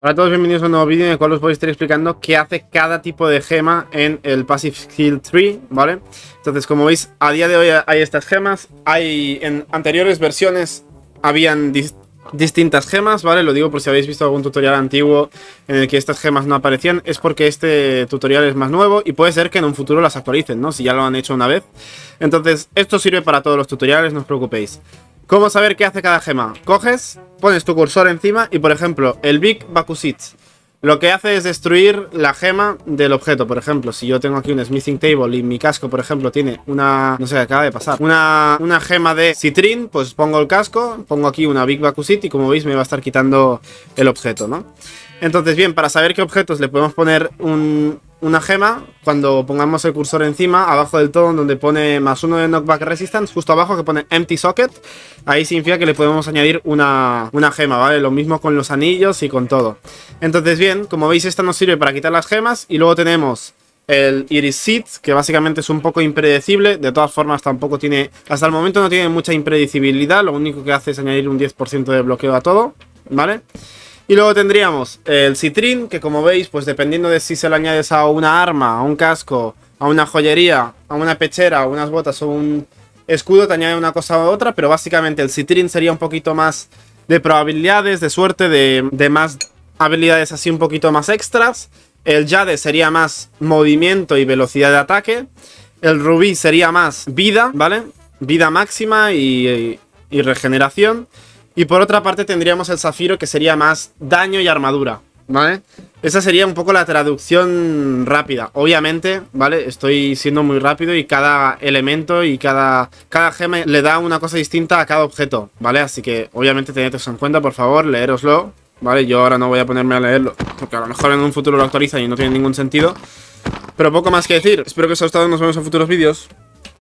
Hola a todos, bienvenidos a un nuevo vídeo en el cual os voy a estar explicando qué hace cada tipo de gema en el Passive Skill Tree, ¿vale? Entonces, como veis, a día de hoy hay estas gemas, hay en anteriores versiones habían distintas gemas, ¿vale? Lo digo por si habéis visto algún tutorial antiguo en el que estas gemas no aparecían, es porque este tutorial es más nuevo y puede ser que en un futuro las actualicen, ¿no? Si ya lo han hecho una vez. Entonces, esto sirve para todos los tutoriales, no os preocupéis. ¿Cómo saber qué hace cada gema? Coges, pones tu cursor encima y, por ejemplo, el Big Bakusit. Lo que hace es destruir la gema del objeto. Por ejemplo, si yo tengo aquí un smithing table y mi casco, por ejemplo, tiene una... No sé, acaba de pasar. Una, una gema de citrín, pues pongo el casco, pongo aquí una Big Bakusit y como veis me va a estar quitando el objeto, ¿no? Entonces, bien, para saber qué objetos le podemos poner un, una gema, cuando pongamos el cursor encima, abajo del todo donde pone más uno de knockback resistance, justo abajo que pone empty socket, ahí significa que le podemos añadir una, gema, ¿vale? Lo mismo con los anillos y con todo. Entonces bien, como veis esta nos sirve para quitar las gemas y luego tenemos el Iris Seed, que básicamente es un poco impredecible, de todas formas tampoco tiene, hasta el momento no tiene mucha impredecibilidad, lo único que hace es añadir un 10% de bloqueo a todo, ¿vale? vale y luego tendríamos el citrín, que como veis, pues dependiendo de si se lo añades a una arma, a un casco, a una joyería, a una pechera, a unas botas o un escudo, te añade una cosa u otra, pero básicamente el citrín sería un poquito más de probabilidades, de suerte, de, más habilidades así un poquito más extras. El yade sería más movimiento y velocidad de ataque. El rubí sería más vida, ¿vale? Vida máxima y, y regeneración. Y por otra parte tendríamos el zafiro que sería más daño y armadura, ¿vale? Esa sería un poco la traducción rápida. Obviamente, ¿vale? Estoy siendo muy rápido y cada elemento y cada, cada gema le da una cosa distinta a cada objeto, ¿vale? Así que obviamente tened eso en cuenta, por favor, leeroslo, ¿vale? Yo ahora no voy a ponerme a leerlo, porque a lo mejor en un futuro lo actualizan y no tiene ningún sentido. Pero poco más que decir. Espero que os haya gustado. Nos vemos en futuros vídeos.